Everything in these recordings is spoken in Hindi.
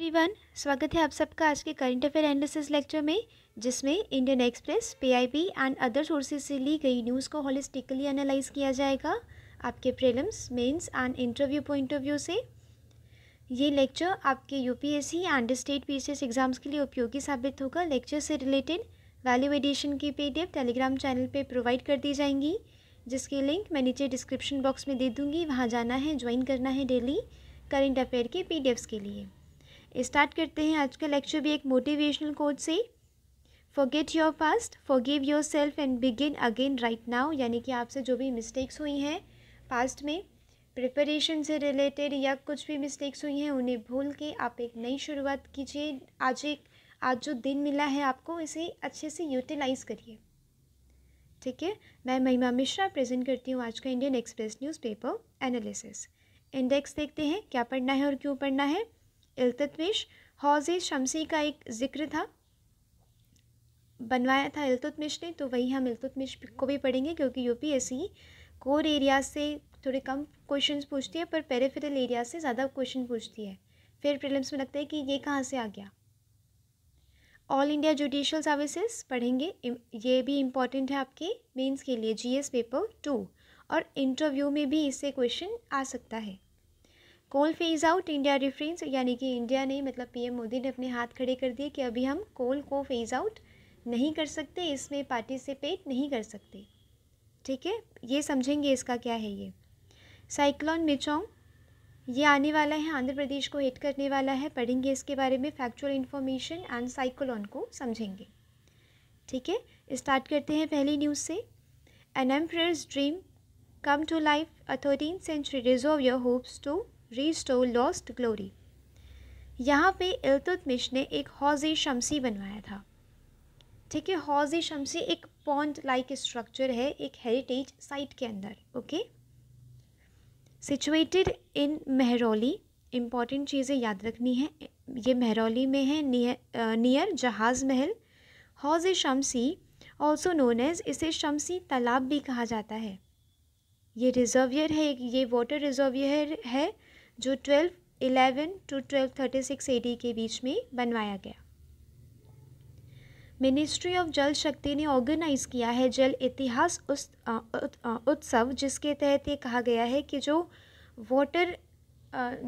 एवरीवन स्वागत है आप सबका आज के करंट अफेयर एनालिसिस लेक्चर में जिसमें Indian Express PIB and other sources से ली गई न्यूज़ को होलिस्टिकली एनालाइज किया जाएगा आपके prelims mains and interview point of view से ये लेक्चर आपके UPSC and state PCS exams के लिए उपयोगी साबित होगा लेक्चर से रिलेटेड वैल्यू एडिशन की पीडीएफ टेलीग्राम चैनल पर प्रोवाइड कर दी जाएंगी जिसकी लिंक मैं नीचे डिस्क्रिप्शन बॉक्स में दे दूँगी वहाँ जाना है ज्वाइन करना है डेली करेंट अफेयर के पी के लिए स्टार्ट करते हैं आज का लेक्चर भी एक मोटिवेशनल कोड से forget your past forgive yourself and begin again right now यानी कि आपसे जो भी मिस्टेक्स हुई हैं पास्ट में प्रिपरेशन से रिलेटेड या कुछ भी मिस्टेक्स हुई हैं उन्हें भूल के आप एक नई शुरुआत कीजिए आज एक आज जो दिन मिला है आपको इसे अच्छे से यूटिलाइज़ करिए ठीक है मैं महिमा मिश्रा प्रेजेंट करती हूँ आज का Indian Express newspaper analysis index देखते हैं क्या पढ़ना है और क्यों पढ़ना है इल्ततमिश हौज़ शमसी का एक ज़िक्र था बनवाया था इल्तुतमिश ने तो वही हम इल्तुतमिश को भी पढ़ेंगे क्योंकि यूपीएससी कोर एरिया से थोड़े कम क्वेश्चंस पूछती है पर पेरिफेरल एरिया से ज़्यादा क्वेश्चन पूछती है फिर प्रिलिम्स में लगता है कि ये कहाँ से आ गया ऑल इंडिया जुडिशल सर्विसेज पढ़ेंगे ये भी इम्पॉर्टेंट है आपके मेंस के लिए जीएस पेपर टू और इंटरव्यू में भी इससे क्वेश्चन आ सकता है coal phase out India reference यानी कि इंडिया ने मतलब पीएम मोदी ने अपने हाथ खड़े कर दिए कि अभी हम कोल को फेज आउट नहीं कर सकते इसमें पार्टिसिपेट नहीं कर सकते ठीक है ये समझेंगे इसका क्या है ये साइक्लोन मिचोंग ये आने वाला है आंध्र प्रदेश को हिट करने वाला है पढ़ेंगे इसके बारे में फैक्चुअल इन्फॉर्मेशन एंड साइक्लोन को समझेंगे ठीक है स्टार्ट करते हैं पहली न्यूज़ से an empress dream come to life a thirteen century reservoir hopes to restore lost glory यहाँ पे इल्तुतमिश ने एक हौज़ शमसी बनवाया था ठीक है हौज़ शमसी एक पॉन्ड लाइक स्ट्रक्चर है एक हेरिटेज साइट के अंदर okay situated in Mehrauli important चीज़ें याद रखनी है ये महरौली में है near near Jahaz Mahal Hauz Shamsi also known as इसे शमसी तालाब भी कहा जाता है ये रिजर्वियर है ये वाटर रिजर्वियर है जो twelve eleven to twelve thirty six A के बीच में बनवाया गया मिनिस्ट्री ऑफ जल शक्ति ने ऑर्गेनाइज किया है जल इतिहास उस उत्सव जिसके तहत ये कहा गया है कि जो वाटर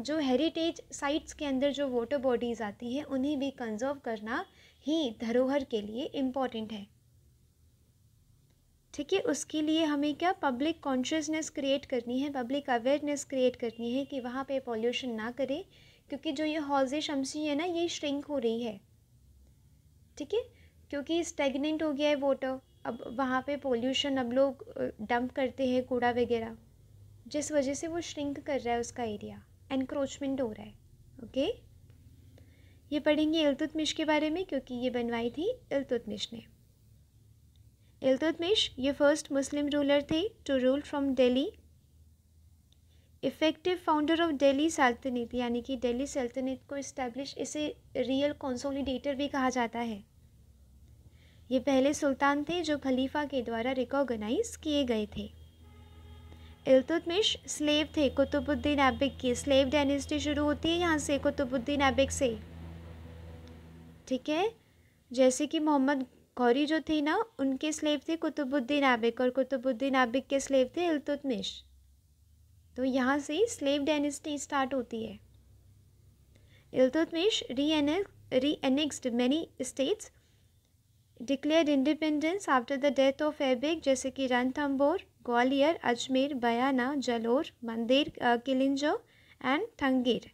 जो हेरिटेज साइट्स के अंदर जो वाटर बॉडीज़ आती हैं उन्हें भी कंजर्व करना ही धरोहर के लिए इम्पॉर्टेंट है ठीक है उसके लिए हमें क्या पब्लिक कॉन्शियसनेस क्रिएट करनी है पब्लिक अवेयरनेस क्रिएट करनी है कि वहाँ पे पॉल्यूशन ना करें क्योंकि जो ये हौजे शमसी है ना ये श्रिंक हो रही है ठीक है क्योंकि स्टेगनेंट हो गया है वाटर अब वहाँ पे पॉल्यूशन अब लोग डंप करते हैं कूड़ा वगैरह जिस वजह से वो श्रिंक कर रहा है उसका एरिया एनक्रोचमेंट हो रहा है ओके ये पढ़ेंगे इलतुतमिश के बारे में क्योंकि ये बनवाई थी इलतुतमिश ने इल्तुतमिश ये फर्स्ट मुस्लिम रूलर थे to rule from Delhi effective founder of Delhi Sultanate यानी कि दिल्ली सल्तनत को इस्टेब्लिश इसे रियल कंसोलिडेटर भी कहा जाता है ये पहले सुल्तान थे जो खलीफा के द्वारा रिकॉगनाइज किए गए थे इल्तुतमिश स्लेव थे कुतुबुद्दीन ऐबक की स्लेव डायनेस्टी शुरू होती है यहाँ से कुतुबुद्दीन ऐबक से ठीक है जैसे कि मोहम्मद गौरी जो थी ना उनके स्लेव थे कुतुबुद्दीन आबिक और कुतुबुद्दीन आबिक के स्लेव थे इल्तुतमिश तो यहाँ से स्लेव डायनेस्टी स्टार्ट होती है Iltutmish re annexed many states declare independence after the death of Aibak जैसे कि रणथम्बोर ग्वालियर अजमेर बयाना जलोर मंदिर किलिंजो एंड थंगेर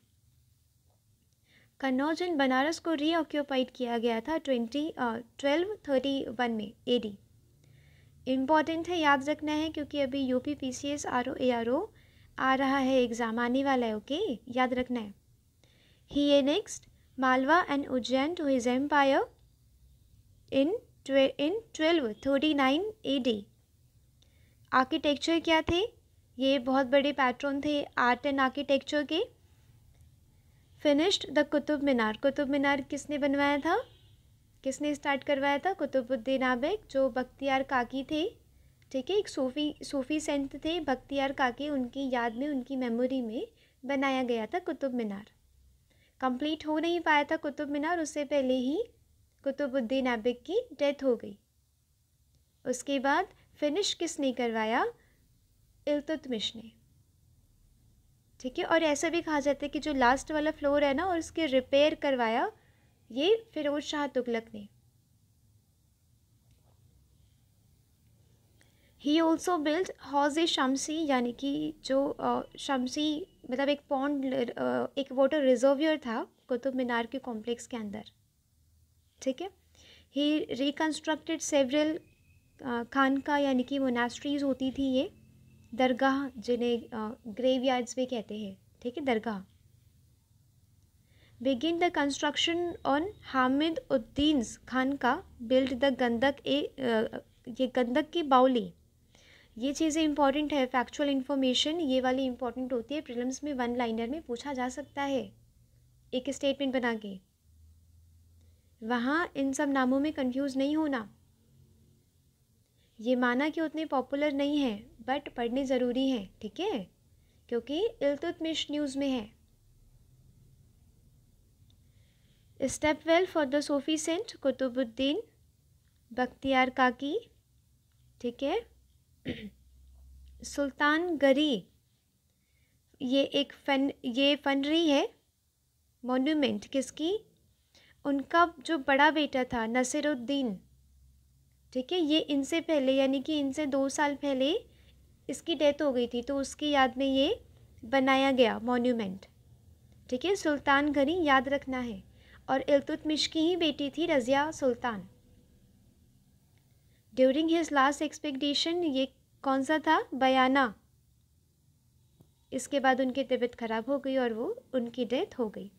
कन्नौज एंड बनारस को रीऑक्यूपाइड किया गया था ट्वेंटी ट्वेल्व थर्टी वन में ए डी इम्पॉर्टेंट है याद रखना है क्योंकि अभी U P P C S R O A R O आ रहा है एग्ज़ाम आने वाला है ओके याद रखना है he annexed Malwa and Ujjain to his empire in in twelve thirty nine A D architecture क्या थे ये बहुत बड़े पैटर्न थे आर्ट एंड आर्किटेक्चर के फिनिश्ड द कुतुब मीनार कुतुब मीनार किसने बनवाया था किसने स्टार्ट करवाया था कुतुबुद्दीन आबेक जो बख्तियार काकी थे ठीक है एक सूफ़ी सूफ़ी सेंट थे बख्तियार काकी उनकी याद में उनकी मेमोरी में बनाया गया था कुतुब मीनार कंप्लीट हो नहीं पाया था कुतुब मीनार उससे पहले ही कुतुबुद्दीन आबेक की डेथ हो गई उसके बाद फिनिश किसने करवाया इल्तुतमिश ने ठीक है और ऐसा भी कहा जाता है कि जो लास्ट वाला फ्लोर है ना और उसके रिपेयर करवाया ये फिरोज शाह तुगलक ने ही ऑल्सो बिल्ड हौज ए शमसी यानी कि जो शमसी मतलब एक पॉन्ड एक वाटर रिजर्वियर था कुतुब मीनार के कॉम्प्लेक्स के अंदर ठीक है ही रिकन्स्ट्रक्टेड सेवरल खानका यानी कि मोनास्ट्रीज होती थी ये दरगाह जिन्हें ग्रेव यार्ड्स भी कहते हैं ठीक है दरगाह begin the construction on Hamid Uddin Khan का बिल्ड द गंदक ए ये गंदक की बाउली ये चीज़ें इंपॉर्टेंट है फैक्चुअल इन्फॉर्मेशन ये वाली इंपॉर्टेंट होती है प्रिलम्स में वन लाइनर में पूछा जा सकता है एक स्टेटमेंट बना के वहाँ इन सब नामों में कंफ्यूज नहीं होना ये माना कि उतने पॉपुलर नहीं हैं बट पढ़ने ज़रूरी हैं ठीक है क्योंकि इल्तुतमिश न्यूज़ में है stepwell for the Sufi saint Qutbuddin Bakhtiyar Kaki ठीक है सुल्तान गरी ये एक फन ये फनरी है मोन्यूमेंट किसकी उनका जो बड़ा बेटा था नसीरुद्दीन ठीक है ये इनसे पहले यानी कि इनसे दो साल पहले इसकी डेथ हो गई थी तो उसकी याद में ये बनाया गया मोन्यूमेंट ठीक है सुल्तान घरी याद रखना है और इलतुतमिश की ही बेटी थी Razia Sultan during his last expectation ये कौन सा था बयाना इसके बाद उनकी तबीयत ख़राब हो गई और वो उनकी डेथ हो गई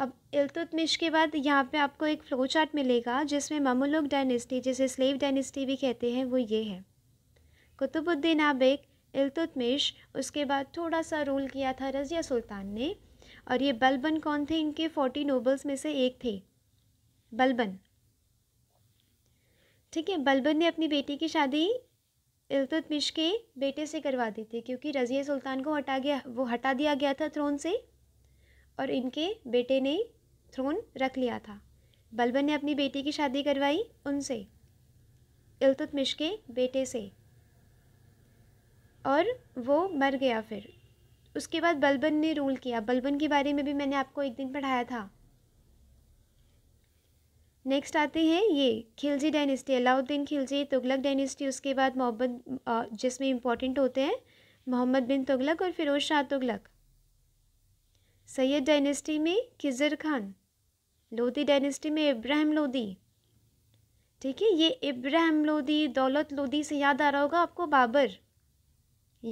अब इल्तुतमिश के बाद यहाँ पे आपको एक फ्लो चार्ट मिलेगा जिसमें ममलुक डायनेस्टी जिसे स्लेव डायनेस्टी भी कहते हैं वो ये है कुतुबुद्दीन आबेक इल्तुतमिश उसके बाद थोड़ा सा रूल किया था रज़िया सुल्तान ने और ये बलबन कौन थे इनके फोर्टी नोबल्स में से एक थे बलबन ठीक है बलबन ने अपनी बेटी की शादी इल्तुतमिश के बेटे से करवा दी थी क्योंकि रज़िया सुल्तान को हटा गया वो हटा दिया गया था थ्रोन से और इनके बेटे ने थ्रोन रख लिया था बलबन ने अपनी बेटी की शादी करवाई उनसे इल्तुतमिश के बेटे से और वो मर गया फिर उसके बाद बलबन ने रूल किया बलबन के बारे में भी मैंने आपको एक दिन पढ़ाया था नेक्स्ट आते हैं ये खिलजी डायनेस्टी अलाउद्दीन खिलजी तुगलक डायनेस्टी उसके बाद मोहब्बत जिसमें इम्पोर्टेंट होते हैं मोहम्मद बिन तुगलक और फिरोज शाह तुगलक सैयद डायनेस्टी में खिजर खान लोधी डायनेस्टी में इब्राहिम लोधी ठीक है ये इब्राहिम लोधी दौलत लोधी से याद आ रहा होगा आपको बाबर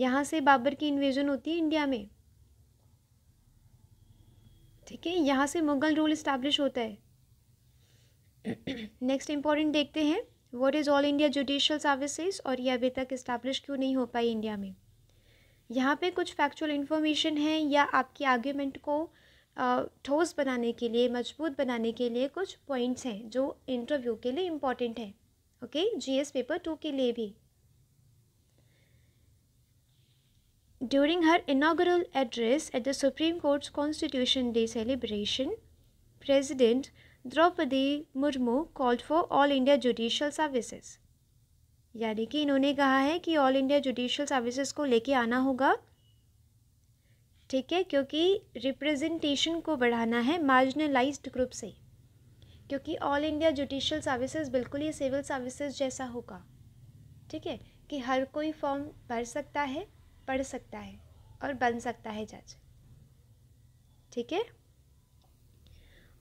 यहाँ से बाबर की इन्वेजन होती है इंडिया में ठीक है यहाँ से मुगल रूल इस्टेब्लिश होता है नेक्स्ट इम्पॉर्टेंट देखते हैं what is all India judicial services और ये अभी तक इस्टेब्लिश क्यों नहीं हो पाई इंडिया में यहाँ पे कुछ फैक्चुअल इन्फॉर्मेशन है या आपके आर्ग्यूमेंट को ठोस बनाने के लिए मजबूत बनाने के लिए कुछ पॉइंट्स हैं जो इंटरव्यू के लिए इम्पॉर्टेंट हैं ओके जीएस पेपर टू के लिए भी during her inaugural address at the Supreme Court Constitution Day celebration President Droupadi Murmu called for all India judicial services यानी कि इन्होंने कहा है कि ऑल इंडिया जुडिशल सर्विसेज को लेके आना होगा ठीक है क्योंकि रिप्रेजेंटेशन को बढ़ाना है मार्जिनलाइज्ड ग्रुप से क्योंकि ऑल इंडिया जुडिशल सर्विसेज बिल्कुल ही सिविल सर्विसेज जैसा होगा ठीक है कि हर कोई फॉर्म भर सकता है पढ़ सकता है और बन सकता है जज ठीक है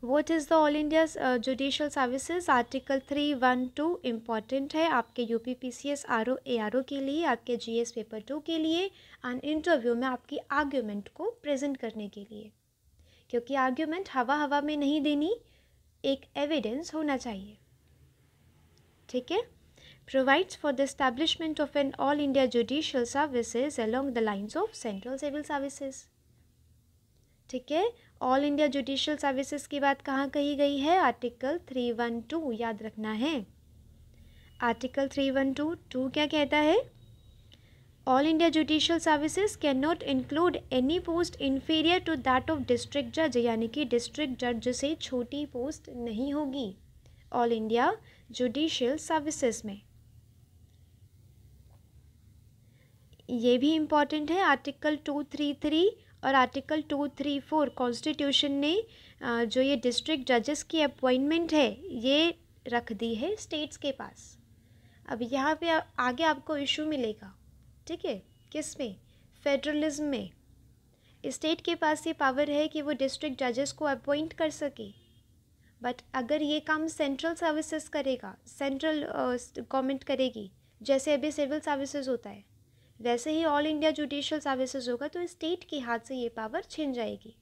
what is the all India judicial services article three one two important है आपके U P P C S R O A R O के लिए आपके जी एस पेपर टू के लिए एंड इंटरव्यू में आपकी आर्ग्यूमेंट को प्रेजेंट करने के लिए क्योंकि आर्ग्यूमेंट हवा हवा में नहीं देनी एक एविडेंस होना चाहिए ठीक है provides for the establishment of an all India judicial services along the lines of central civil services ठीक है ऑल इंडिया जुडिशल सर्विसेज की बात कहाँ कही गई है आर्टिकल थ्री वन टू याद रखना है article three one two two क्या कहता है all India judicial services cannot include any post inferior to that of district जज यानी कि डिस्ट्रिक्ट जज से छोटी पोस्ट नहीं होगी ऑल इंडिया जुडिशियल सर्विसेज में ये भी इम्पॉर्टेंट है आर्टिकल टू थ्री थ्री और article two three four constitution ने जो ये डिस्ट्रिक्ट जजेस की अपॉइंटमेंट है ये रख दी है स्टेट्स के पास अब यहाँ पे आगे आपको इशू मिलेगा ठीक है किस में फेडरलिज्म में स्टेट के पास ये पावर है कि वो डिस्ट्रिक्ट जजेस को अपॉइंट कर सके बट अगर ये काम सेंट्रल सर्विसेज करेगा सेंट्रल गवर्नमेंट करेगी जैसे अभी सिविल सर्विसेज होता है वैसे ही ऑल इंडिया जुडिशल सर्विसेज होगा तो स्टेट के हाथ से ये पावर छिन जाएगी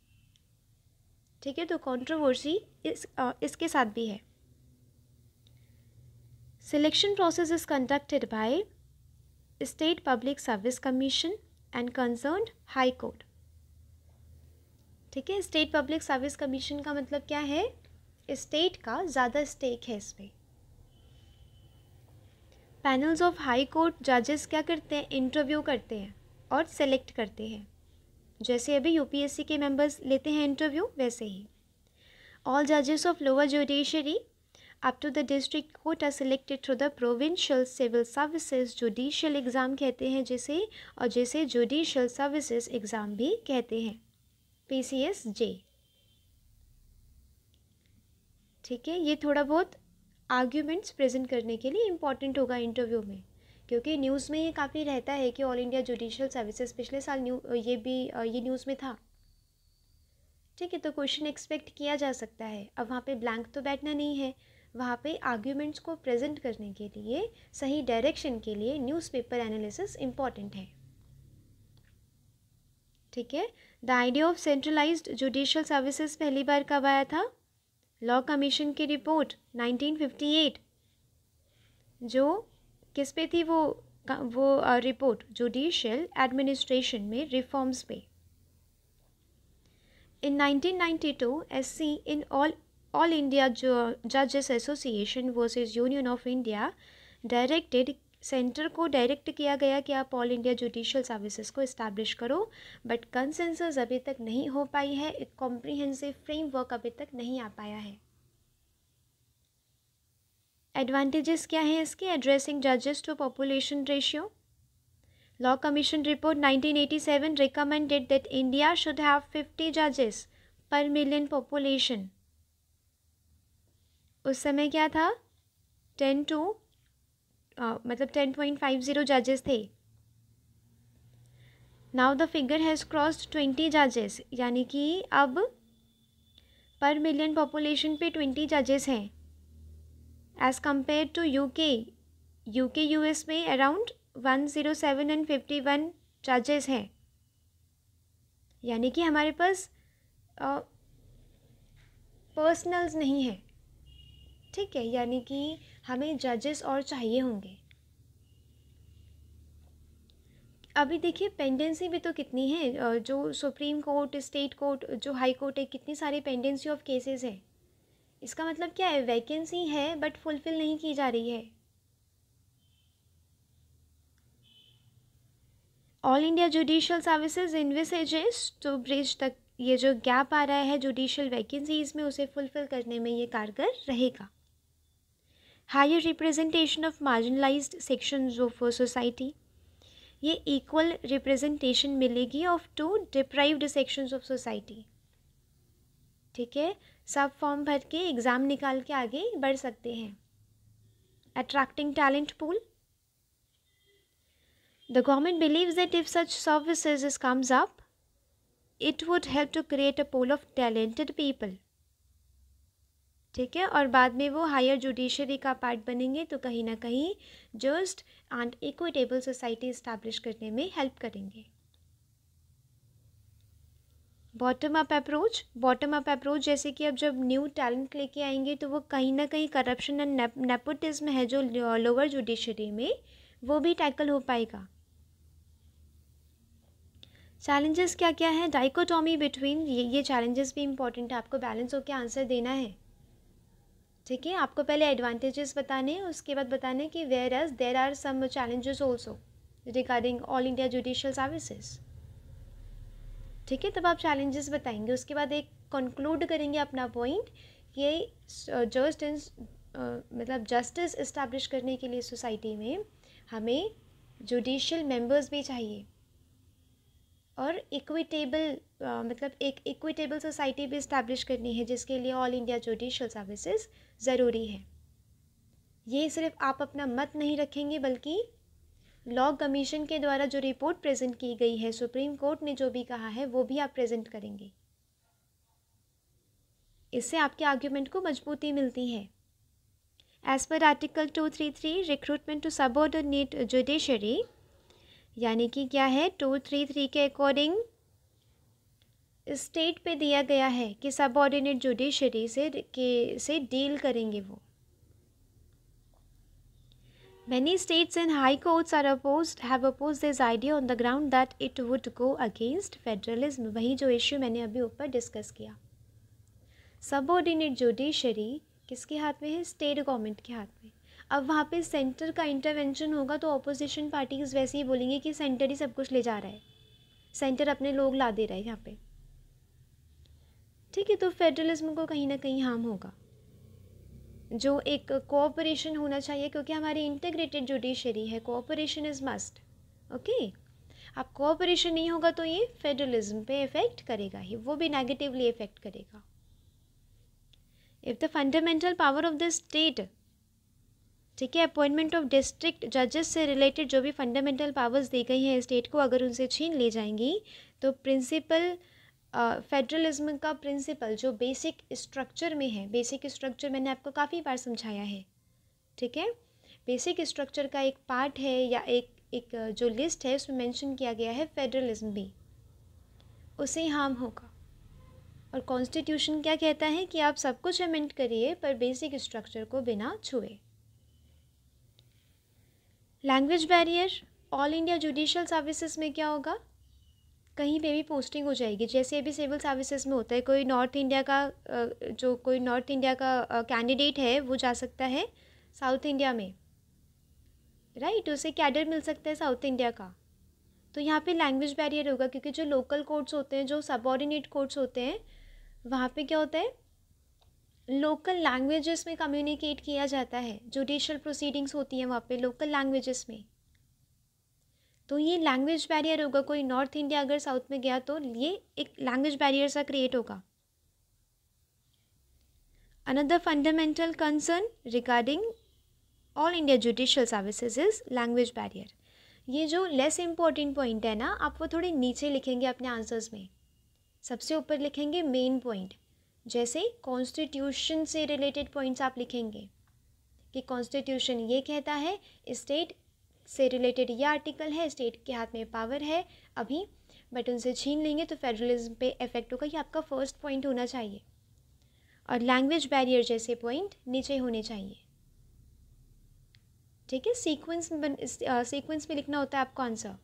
ठीक है तो कंट्रोवर्सी इस आ, इसके साथ भी है selection process is conducted by state public service commission and concern high court ठीक है स्टेट पब्लिक सर्विस कमीशन का मतलब क्या है स्टेट का ज़्यादा स्टेक है इसमें पैनल्स ऑफ हाई कोर्ट जजेस क्या करते हैं इंटरव्यू करते हैं और सेलेक्ट करते हैं जैसे अभी यूपीएससी के मेंबर्स लेते हैं इंटरव्यू वैसे ही ऑल जजेस of lower judiciary up to the district court are selected through the provincial civil services judicial exam कहते हैं जिसे और जिसे जुडिशियल सर्विसेज एग्ज़ाम भी कहते हैं पी सी एस जे ठीक है ये थोड़ा बहुत आर्ग्यूमेंट्स प्रेजेंट करने के लिए इम्पॉर्टेंट होगा इंटरव्यू में क्योंकि न्यूज़ में ये काफ़ी रहता है कि ऑल इंडिया जुडिशल सर्विसेज पिछले साल न्यू ये भी ये न्यूज़ में था ठीक है तो क्वेश्चन एक्सपेक्ट किया जा सकता है अब वहाँ पे ब्लैंक तो बैठना नहीं है वहाँ पे आर्ग्यूमेंट्स को प्रेजेंट करने के लिए सही डायरेक्शन के लिए न्यूज़पेपर एनालिसिस इम्पॉर्टेंट है ठीक है the idea of centralised judicial services पहली बार कब आया था लॉ कमीशन की रिपोर्ट 1958 जो किस पे थी वो वो रिपोर्ट जुडिशियल एडमिनिस्ट्रेशन में रिफॉर्म्स पे in 1992 SC in all all India जजेस association versus union of India directed centre को डायरेक्ट किया गया कि आप ऑल इंडिया जुडिशियल सर्विसेज को इस्टेब्लिश करो बट कंसेंसस अभी तक नहीं हो पाई है एक कॉम्प्रिहेंसिव फ्रेमवर्क अभी तक नहीं आ पाया है एडवांटेजेस क्या हैं इसके एड्रेसिंग जजेस to population ratio law commission report 1987 recommended that India should have fifty जजेस पर मिलियन पॉपुलेशन उस समय क्या था टेन टू मतलब टेन पॉइंट फाइव ज़ीरो जजेस थे now the figure has crossed twenty जजेस यानी कि अब पर मिलियन पॉपुलेशन पे ट्वेंटी जजेस हैं as compare to U K U K U S में around one zero seven and fifty one जजेस हैं यानी कि हमारे पास पर्सनल्स uh, नहीं है ठीक है यानी कि हमें जजेस और चाहिए होंगे अभी देखिए पेंडेंसी भी तो कितनी है जो सुप्रीम कोर्ट स्टेट कोर्ट जो हाई कोर्ट है कितनी सारी पेंडेंसी ऑफ केसेस है इसका मतलब क्या है वैकेंसी है बट फुलफ़िल नहीं की जा रही है all India judicial services envisages to bridge तक ये जो गैप आ रहा है जुडिशियल वैकेंसीज़ में उसे फुलफ़िल करने में ये कारगर रहेगा higher representation of marginalise section of society ये इक्वल रिप्रेजेंटेशन मिलेगी of to deprived sections of society ठीक है सब फॉर्म भर के एग्ज़ाम निकाल के आगे बढ़ सकते हैं attracting talent pool the government believe that if such services comes up it would help to create a pool of talented people ठीक है और बाद में वो हायर जुडिशरी का पार्ट बनेंगे तो कहीं ना कहीं just and equitable society establish करने में हेल्प करेंगे bottom up approach bottom up approach जैसे कि अब जब न्यू टैलेंट लेके आएंगे तो वो कहीं ना कहीं करप्शन एंड नेपोटिज्म है जो लोअर जुडिशरी में वो भी टैकल हो पाएगा चैलेंजेस क्या क्या हैं डाइकोटॉमी बिटवीन ये ये चैलेंजेस भी इंपॉर्टेंट है आपको बैलेंस होकर आंसर देना है ठीक है आपको पहले एडवांटेजेस बताने उसके बाद बताने कि whereas there are some challenges also regarding all India judicial services ठीक है तब आप चैलेंजेस बताएंगे उसके बाद एक कंक्लूड करेंगे अपना पॉइंट ये जस्ट इन मतलब जस्टिस इस्टेब्लिश करने के लिए सोसाइटी में हमें जुडिशियल मेंबर्स भी चाहिए और इक्विटेबल मतलब एक इक्विटेबल सोसाइटी भी इस्टेब्लिश करनी है जिसके लिए ऑल इंडिया जुडिशल सर्विसेज ज़रूरी है ये सिर्फ आप अपना मत नहीं रखेंगे बल्कि लॉ कमीशन के द्वारा जो रिपोर्ट प्रेजेंट की गई है सुप्रीम कोर्ट ने जो भी कहा है वो भी आप प्रेजेंट करेंगे इससे आपके आर्ग्यूमेंट को मजबूती मिलती है as per article two three three recruitment to subordinate judiciary यानी कि क्या है टू थ्री थ्री के अकॉर्डिंग स्टेट पे दिया गया है कि ऑर्डिनेट जुडिशरी से के से डील करेंगे वो many states and high courts are oppose है oppose this idea on the ground that it would go against federalism वही जो इश्यू मैंने अभी ऊपर डिस्कस किया ऑर्डिनेट जुडिशरी किसके हाथ में है स्टेट गवर्नमेंट के हाथ में अब वहाँ पे सेंटर का इंटरवेंशन होगा तो अपोजिशन पार्टीज़ वैसे ही बोलेंगे कि सेंटर ही सब कुछ ले जा रहा है सेंटर अपने लोग ला दे रहा है यहाँ पे ठीक है तो फेडरलिज्म को कहीं ना कहीं हार्म होगा जो एक कोऑपरेशन होना चाहिए क्योंकि हमारी इंटीग्रेटेड जुडिशरी है कोऑपरेशन इज़ मस्ट ओके अब कोऑपरेशन नहीं होगा तो ये फेडरलिज्म पे इफ़ेक्ट करेगा ही वो भी नेगेटिवली इफ़ेक्ट करेगा if the fundamental power of the state ठीक है अपॉइंटमेंट ऑफ डिस्ट्रिक्ट जजेस से रिलेटेड जो भी फंडामेंटल पावर्स दी गई हैं स्टेट को अगर उनसे छीन ली जाएंगी तो प्रिंसिपल फेडरलिज्म का प्रिंसिपल जो बेसिक स्ट्रक्चर में है बेसिक स्ट्रक्चर मैंने आपको काफ़ी बार समझाया है ठीक है बेसिक स्ट्रक्चर का एक पार्ट है या एक एक जो लिस्ट है उसमें मेंशन किया गया है फेडरलिज्म भी उसे हार्म होगा और कॉन्स्टिट्यूशन क्या कहता है कि आप सब कुछ अमेंड करिए पर बेसिक स्ट्रक्चर को बिना छुए language barrier all India judicial services में क्या होगा कहीं पे भी पोस्टिंग हो जाएगी जैसे अभी सिविल सर्विसेज में होता है कोई नॉर्थ इंडिया का जो कोई नॉर्थ इंडिया का कैंडिडेट है वो जा सकता है साउथ इंडिया में राइट right? उसे कैडर मिल सकता है साउथ इंडिया का तो यहाँ पे लैंग्वेज बैरियर होगा क्योंकि जो लोकल कोर्ट्स होते हैं जो सबॉर्डिनेट कोर्ट्स होते हैं वहाँ पे क्या होता है लोकल लैंग्वेजेस में कम्युनिकेट किया जाता है जुडिशल प्रोसीडिंग्स होती हैं वहाँ पे लोकल लैंग्वेजेस में तो ये लैंग्वेज बैरियर होगा कोई नॉर्थ इंडिया अगर साउथ में गया तो ये एक लैंग्वेज बैरियर सा क्रिएट होगा another fundamental concern regarding all India judicial services is language barrier ये जो लेस इम्पॉर्टेंट पॉइंट है ना आप वो थोड़े नीचे लिखेंगे अपने आंसर्स में सबसे ऊपर लिखेंगे मेन पॉइंट जैसे कॉन्स्टिट्यूशन से रिलेटेड पॉइंट्स आप लिखेंगे कि कॉन्स्टिट्यूशन ये कहता है स्टेट से रिलेटेड ये आर्टिकल है स्टेट के हाथ में पावर है अभी बट उनसे छीन लेंगे तो फेडरलिज्म पे इफेक्ट होगा ये आपका फर्स्ट पॉइंट होना चाहिए और लैंग्वेज बैरियर जैसे पॉइंट नीचे होने चाहिए ठीक है सीक्वेंस सीक्वेंस में लिखना होता है आपको आंसर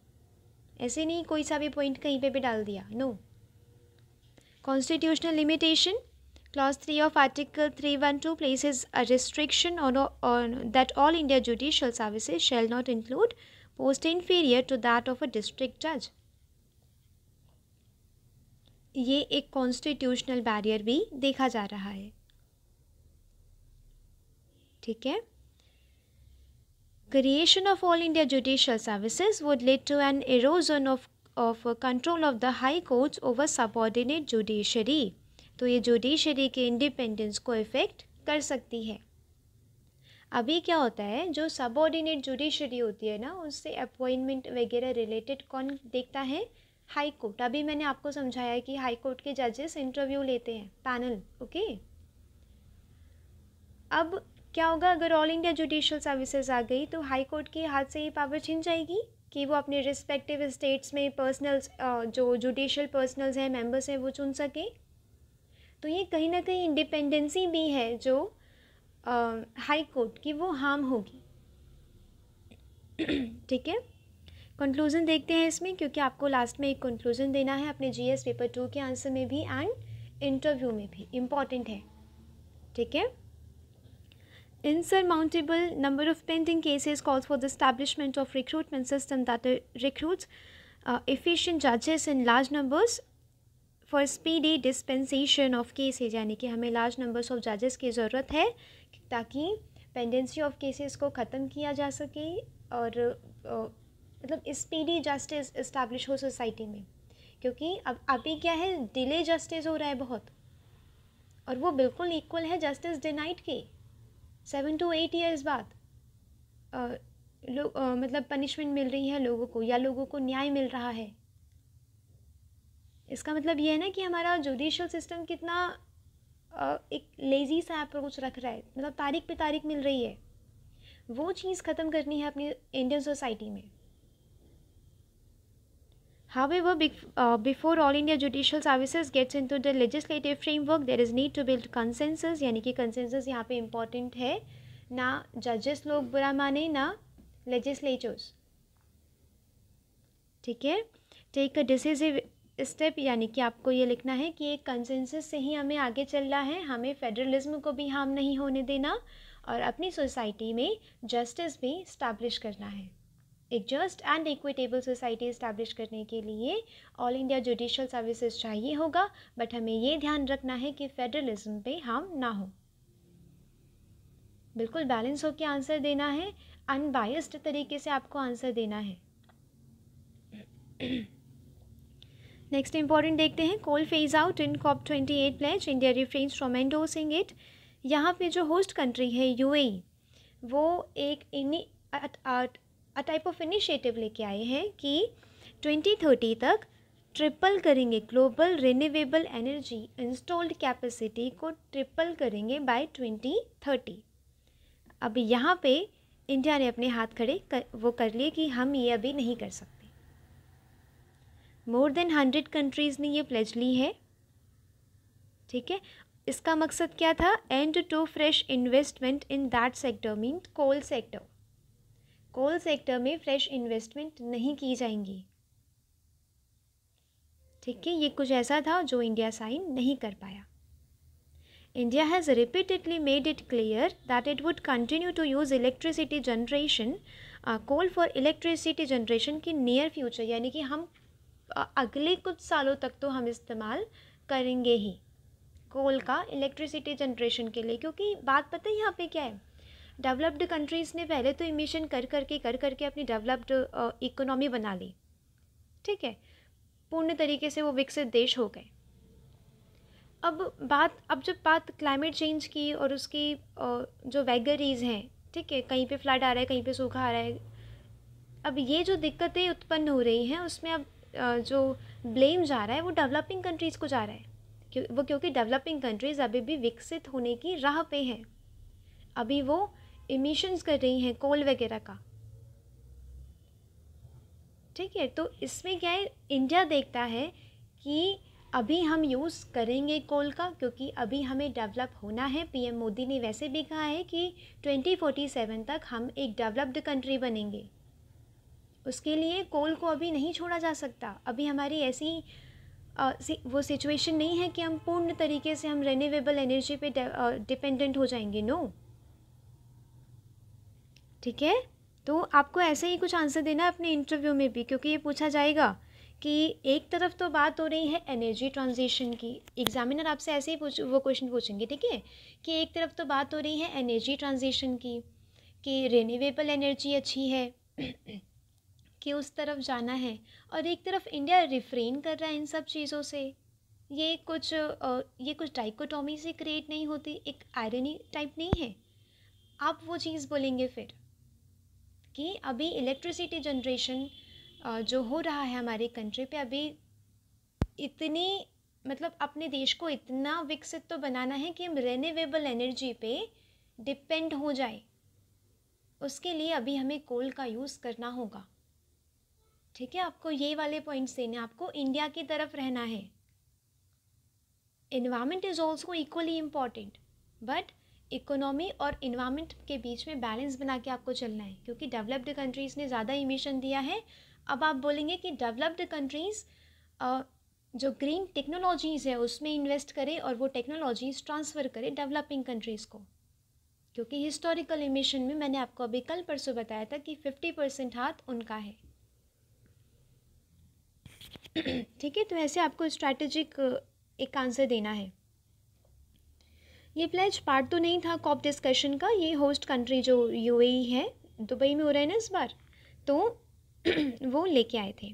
ऐसे नहीं कोई सा भी पॉइंट कहीं पे भी डाल दिया no constitutional limitation Clause 3 of Article 312 places a restriction on, on that all India judicial services shall not include posts inferior to that of a district judge. ये एक कॉन्स्टिट्यूशनल बैरियर भी देखा जा रहा है ठीक है creation of all india judicial services would lead to an erosion of of control of the high courts over subordinate judiciary तो ये जुडिशरी के इंडिपेंडेंस को इफ़ेक्ट कर सकती है अभी क्या होता है जो ऑर्डिनेट जुडिशरी होती है ना उससे अपॉइंटमेंट वगैरह रिलेटेड कौन देखता है हाई कोर्ट अभी मैंने आपको समझाया कि हाई कोर्ट के जजेस इंटरव्यू लेते हैं पैनल ओके अब क्या होगा अगर ऑल इंडिया जुडिशल सर्विसेज आ गई तो हाई कोर्ट के हाथ से ये पावर छिन जाएगी कि वो अपने रिस्पेक्टिव स्टेट्स में पर्सनल्स जो जुडिशल पर्सनल्स हैं मेंबर्स हैं वो चुन सकें तो ये कहीं ना कहीं इंडिपेंडेंसी भी है जो हाई कोर्ट की वो हार्म होगी ठीक है कंक्लूज़न देखते हैं इसमें क्योंकि आपको लास्ट में एक कंक्लूज़न देना है अपने जीएस पेपर टू के आंसर में भी एंड इंटरव्यू में भी इम्पॉर्टेंट है ठीक है in insurmountable number of pending cases call for the establishment of recruitment system that recruits efficient जजेस in large numbers for speedy dispensation of cases यानी कि हमें लार्ज नंबर्स ऑफ जजेस की ज़रूरत है ताकि पेंडेंसी ऑफ केसेस को ख़त्म किया जा सके और मतलब स्पीडी जस्टिस इस्टेब्लिश हो सोसाइटी में क्योंकि अब अभी क्या है डिले जस्टिस हो रहा है बहुत और वो बिल्कुल इक्वल है जस्टिस डिनाइट के सेवन टू एट ईयर्स बाद आ, लो, आ, मतलब पनिशमेंट मिल रही है लोगों को या लोगों को न्याय मिल रहा है इसका मतलब ये है ना कि हमारा जुडिशल सिस्टम कितना एक लेज़ी सा अप्रोच रख रहा है मतलब तारीख पे तारीख मिल रही है वो चीज़ ख़त्म करनी है अपनी इंडियन सोसाइटी में हावे वो before all India judicial services gets into the legislative framework there is need to build consensus यानी कि कंसेंसस यहाँ पे इम्पॉर्टेंट है ना जजेस लोग बुरा माने ना लेजिस्लेटर्स ठीक है टेक अ डिसीजिव स्टेप यानी कि आपको ये लिखना है कि एक कंसेंसस से ही हमें आगे चलना है हमें फेडरलिज्म को भी हार्म नहीं होने देना और अपनी सोसाइटी में जस्टिस भी इस्टेब्लिश करना है एक just and equitable society establish करने के लिए ऑल इंडिया जुडिशल सर्विसेज चाहिए होगा बट हमें ये ध्यान रखना है कि फेडरलिज्म पे हार्म ना हो बिल्कुल बैलेंस होकर आंसर देना है अनबायस्ड तरीके से आपको आंसर देना है नेक्स्ट इंपॉर्टेंट देखते हैं coal phase out in COP twenty eight pledge India refrains from endorsing it यहाँ पे जो होस्ट कंट्री है यूएई e, वो एक इनी टाइप ऑफ इनिशिएटिव लेके आए हैं कि ट्वेंटी थर्टी तक ट्रिपल करेंगे global renewable energy installed capacity को ट्रिपल करेंगे बाय ट्वेंटी थर्टी अब यहाँ पे इंडिया ने अपने हाथ खड़े कर, वो कर लिए कि हम ये अभी नहीं कर सकते मोर देन हंड्रेड कंट्रीज़ ने ये प्लेज ली है ठीक है इसका मकसद क्या था end to fresh investment in that sector mean coal sector coal sector में फ्रेश इन्वेस्टमेंट नहीं की जाएंगी ठीक है ये कुछ ऐसा था जो इंडिया साइन नहीं कर पाया India has repeatedly made it clear that it would continue to use electricity generation uh, coal for electricity generation की near future यानी कि हम अगले कुछ सालों तक तो हम इस्तेमाल करेंगे ही कोल का इलेक्ट्रिसिटी जनरेशन के लिए क्योंकि बात पता है यहाँ पे क्या है डेवलप्ड कंट्रीज़ ने पहले तो इमिशन कर कर के कर करके अपनी डेवलप्ड इकोनॉमी बना ली ठीक है पूर्ण तरीके से वो विकसित देश हो गए अब बात अब जब बात क्लाइमेट चेंज की और उसकी जो वैगरीज हैं ठीक है कहीं पे फ्लड आ रहा है कहीं पे सूखा आ रहा है अब ये जो दिक्कतें उत्पन्न हो रही हैं उसमें अब जो ब्लेम जा रहा है वो डेवलपिंग कंट्रीज़ को जा रहा है क्यों वो क्योंकि डेवलपिंग कंट्रीज़ अभी भी विकसित होने की राह पे हैं अभी वो इमिशंस कर रही हैं कोल वगैरह का ठीक है तो इसमें क्या है इंडिया देखता है कि अभी हम यूज़ करेंगे कोल का क्योंकि अभी हमें डेवलप होना है पीएम मोदी ने वैसे भी कहा है कि 2047 तक हम एक डेवलप्ड कंट्री बनेंगे उसके लिए कोल को अभी नहीं छोड़ा जा सकता अभी हमारी ऐसी आ, वो सिचुएशन नहीं है कि हम पूर्ण तरीके से हम रेन्यूएबल एनर्जी पे डिपेंडेंट हो जाएंगे नो ठीक है तो आपको ऐसे ही कुछ आंसर देना है अपने इंटरव्यू में भी क्योंकि ये पूछा जाएगा कि एक तरफ तो बात हो रही है एनर्जी ट्रांजिशन की एग्जामिनर आपसे ऐसे ही पूछ वो क्वेश्चन पूछेंगे ठीक है कि एक तरफ तो बात हो रही है एनर्जी ट्रांजिशन की कि रेन्यूएबल एनर्जी अच्छी है कि उस तरफ जाना है और एक तरफ इंडिया रिफ्रेन कर रहा है इन सब चीज़ों से ये कुछ ये कुछ डाइकोटॉमी से क्रिएट नहीं होती एक आयरनी टाइप नहीं है आप वो चीज़ बोलेंगे फिर कि अभी इलेक्ट्रिसिटी जनरेशन जो हो रहा है हमारे कंट्री पे अभी इतनी मतलब अपने देश को इतना विकसित तो बनाना है कि हम रेनिवेबल एनर्जी पे डिपेंड हो जाए उसके लिए अभी हमें कोल का यूज़ करना होगा ठीक है आपको ये वाले पॉइंट्स देने आपको इंडिया की तरफ रहना है environment is also equally important but economy और इन्वायरमेंट के बीच में बैलेंस बना के आपको चलना है क्योंकि डेवलप्ड कंट्रीज़ ने ज़्यादा इमिशन दिया है अब आप बोलेंगे कि डेवलप्ड कंट्रीज़ जो ग्रीन टेक्नोलॉजीज़ है उसमें इन्वेस्ट करें और वो टेक्नोलॉजीज़ ट्रांसफ़र करें डेवलपिंग कंट्रीज़ को क्योंकि हिस्टोरिकल इमिशन में मैंने आपको अभी कल परसों बताया था कि फिफ्टी परसेंट हाथ उनका है ठीक है तो ऐसे आपको स्ट्रैटेजिक एक आंसर देना है ये प्लेज पार्ट तो नहीं था कॉप डिस्कशन का ये होस्ट कंट्री जो यूएई e है दुबई में हो रहा है ना इस बार तो वो लेके आए थे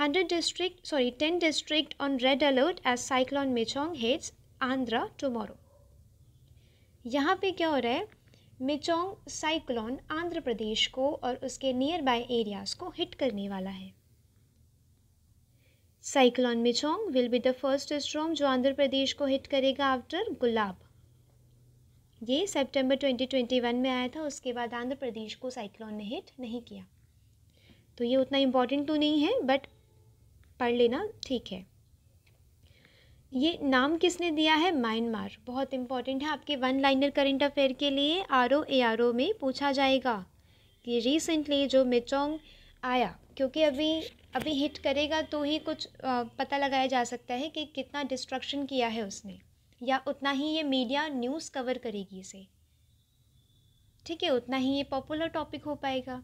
hundred district sorry ten district on red alert as cyclone Michaung hits Andhra tomorrow यहाँ पे क्या हो रहा है मिचोंग साइक्लोन आंध्र प्रदेश को और उसके नियर बाय एरियाज़ को हिट करने वाला है cyclone Michaung will be the first storm जो आंध्र प्रदेश को हिट करेगा आफ्टर गुलाब ये सितंबर 2021 में आया था उसके बाद आंध्र प्रदेश को साइक्लोन ने हिट नहीं किया तो ये उतना इम्पोर्टेंट तो नहीं है बट पढ़ लेना ठीक है ये नाम किसने दिया है म्यांमार बहुत इंपॉर्टेंट है आपके वन लाइनर करंट अफेयर के लिए आर ओ ए आर ओ में पूछा जाएगा कि रिसेंटली जो मिचोंग आया क्योंकि अभी अभी हिट करेगा तो ही कुछ पता लगाया जा सकता है कि कितना डिस्ट्रक्शन किया है उसने या उतना ही ये मीडिया न्यूज़ कवर करेगी इसे ठीक है उतना ही ये पॉपुलर टॉपिक हो पाएगा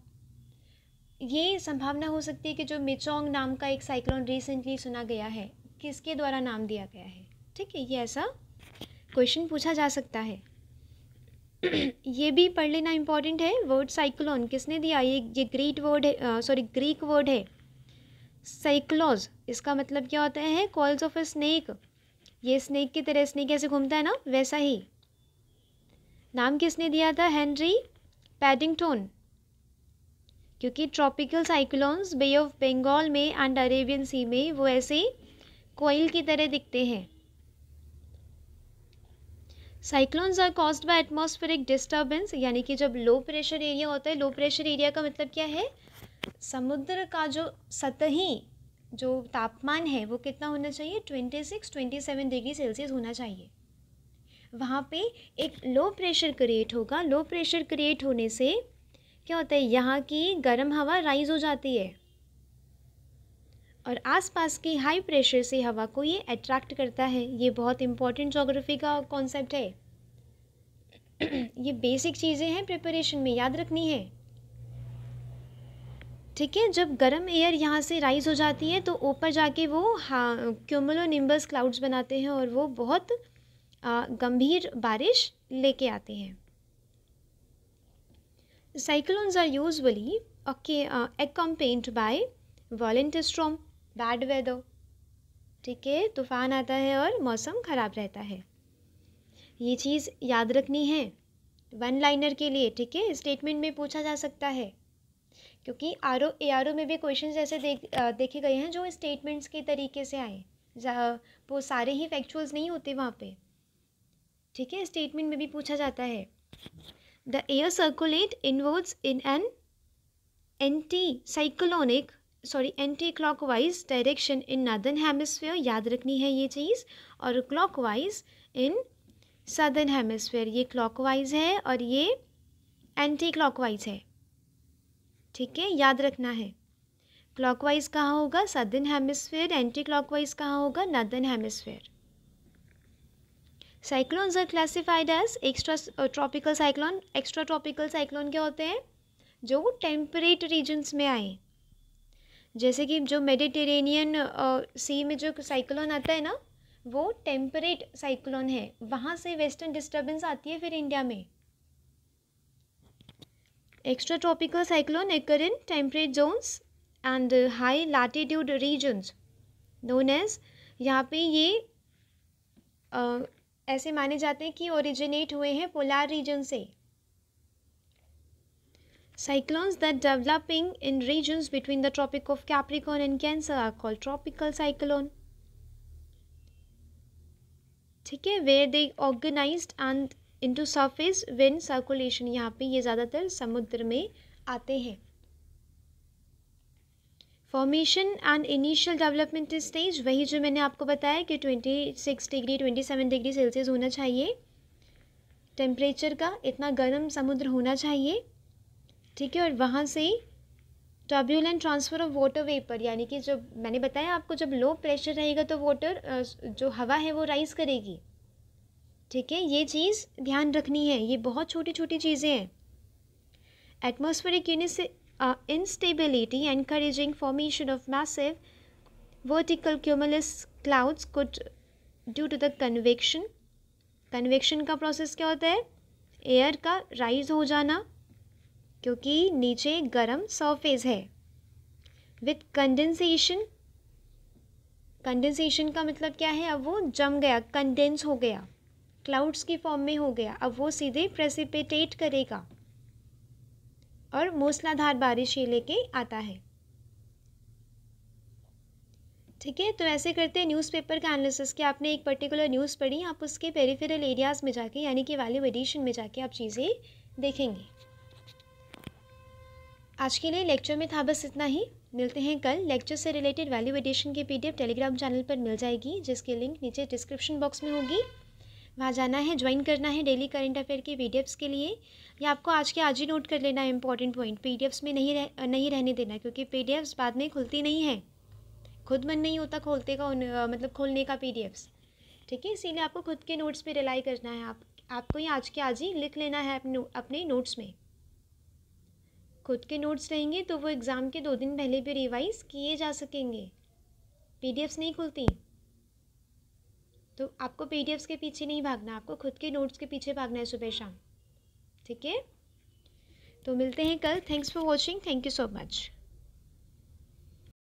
ये संभावना हो सकती है कि जो मिचोंग नाम का एक साइक्लोन रिसेंटली सुना गया है किसके द्वारा नाम दिया गया है ठीक है ये ऐसा क्वेश्चन पूछा जा सकता है ये भी पढ़ लेना इम्पॉर्टेंट है वर्ड साइक्लोन किसने दिया ये ये ग्रीट वर्ड है सॉरी ग्रीक वर्ड है साइक्लॉज इसका मतलब क्या होता है कॉल्स ऑफ अ स्नेक ये स्नेक की तरह स्नेक ऐसे घूमता है ना वैसा ही नाम किसने दिया था हेनरी पैडिंगटोन क्योंकि tropical cyclones Bay of Bengal में एंड अरेबियन सी में वो ऐसे कोयल की तरह दिखते हैं cyclones are caused by atmospheric disturbance यानी कि जब लो प्रेशर एरिया होता है लो प्रेशर एरिया का मतलब क्या है समुद्र का जो सतही जो तापमान है वो कितना होना चाहिए twenty six twenty seven degree Celsius होना चाहिए वहाँ पे एक लो प्रेशर क्रिएट होगा लो प्रेशर क्रिएट होने से क्या होता है यहाँ की गर्म हवा राइज हो जाती है और आसपास की हाई प्रेशर से हवा को ये अट्रैक्ट करता है ये बहुत इंपॉर्टेंट जोग्राफी का कॉन्सेप्ट है ये बेसिक चीज़ें हैं प्रिपरेशन में याद रखनी है ठीक है जब गर्म एयर यहाँ से राइज़ हो जाती है तो ऊपर जाके वो हा क्यूमलो निम्बस क्लाउड्स बनाते हैं और वो बहुत आ, गंभीर बारिश लेके आते हैं cyclones are usually okay uh, accompanied by violent storm bad weather ठीक है तूफान आता है और मौसम ख़राब रहता है ये चीज़ याद रखनी है वन लाइनर के लिए ठीक है स्टेटमेंट में पूछा जा सकता है क्योंकि आर ओ ए आर ओ में भी क्वेश्चन ऐसे देख देखे गए हैं जो स्टेटमेंट्स के तरीके से आए वो सारे ही फैक्चुअल्स नहीं होते वहाँ पे ठीक है स्टेटमेंट में भी पूछा जाता है the air circulate inwards in an anti cyclonic sorry anticlockwise direction in northern hemisphere याद रखनी है ये चीज़ और clockwise in southern hemisphere ये वाइज है और ये एंटी वाइज है ठीक है याद रखना है क्लॉकवाइज कहाँ होगा सदर्न हेमिसफेयर एंटी क्लॉकवाइज कहाँ होगा northern hemisphere cyclones are classified as extra tropical cyclone extra tropical cyclone क्या होते हैं जो टेम्परेट रीजन्स में आए जैसे कि जो मेडिटेरेनियन सी uh, में जो साइक्लोन आता है ना वो टेम्परेट साइक्लोन है वहाँ से वेस्टर्न डिस्टर्बेंस आती है फिर इंडिया में extra tropical cyclone occur in temperate zones and high latitude regions known as यहाँ पे ये uh, ऐसे माने जाते हैं कि ओरिजिनेट हुए हैं पोलार रीजन से cyclones that developing in regions between the tropic of Capricorn and Cancer are call tropical cyclone ठीक है where they organize and into surface wind circulation यहाँ पे ये ज़्यादातर समुद्र में आते हैं formation and initial development stage वही जो मैंने आपको बताया कि twenty six degree twenty seven degree Celsius होना चाहिए टेम्परेचर का इतना गर्म समुद्र होना चाहिए ठीक है और वहाँ से turbulent transfer of water vapour यानी कि जब मैंने बताया आपको जब लो प्रेशर रहेगा तो वाटर जो हवा है वो राइज़ करेगी ठीक है ये चीज़ ध्यान रखनी है ये बहुत छोटी छोटी चीज़ें हैं एटमोस्फेरिक यूनिट से instability encouraging formation of massive vertical cumulus clouds could due to the convection convection का प्रोसेस क्या होता है एयर का राइज हो जाना क्योंकि नीचे गर्म सरफेस है विथ कंडेंसेशन कंडेंसेशन का मतलब क्या है अब वो जम गया कंडेंस हो गया क्लाउड्स के फॉर्म में हो गया अब वो सीधे प्रेसिपिटेट करेगा और मूसलाधार बारिश ही लेके आता है ठीक है तो ऐसे करते हैं न्यूज़पेपर का एनालिसिस कि आपने एक पर्टिकुलर न्यूज़ पढ़ी आप उसके पेरीफेरल एरियाज़ में जाके यानी कि वैल्यू एडिशन में जाके आप चीज़ें देखेंगे आज के लिए लेक्चर में था बस इतना ही मिलते हैं कल लेक्चर से रिलेटेड वैल्यू एडिशन की पीडीएफ टेलीग्राम चैनल पर मिल जाएगी जिसकी लिंक नीचे डिस्क्रिप्शन बॉक्स में होगी वहाँ जाना है ज्वाइन करना है डेली करंट अफेयर के पी के लिए या आपको आज के आज ही नोट कर लेना है इंपॉर्टेंट पॉइंट पी में नहीं रह, नहीं रहने देना क्योंकि पी बाद में खुलती नहीं है खुद मन नहीं होता खोलते का उन, मतलब खोलने का पी ठीक है इसीलिए आपको खुद के नोट्स पर रिलाई करना है आप आपको ये आज के आज ही लिख लेना है अपने अपने नोट्स में खुद के नोट्स रहेंगे तो वो एग्ज़ाम के दो दिन पहले भी रिवाइज़ किए जा सकेंगे पीडीएफ्स नहीं खुलती तो आपको पी के पीछे नहीं भागना आपको खुद के नोट्स के पीछे भागना है सुबह शाम ठीक है तो मिलते हैं कल thanks for watching thank you so much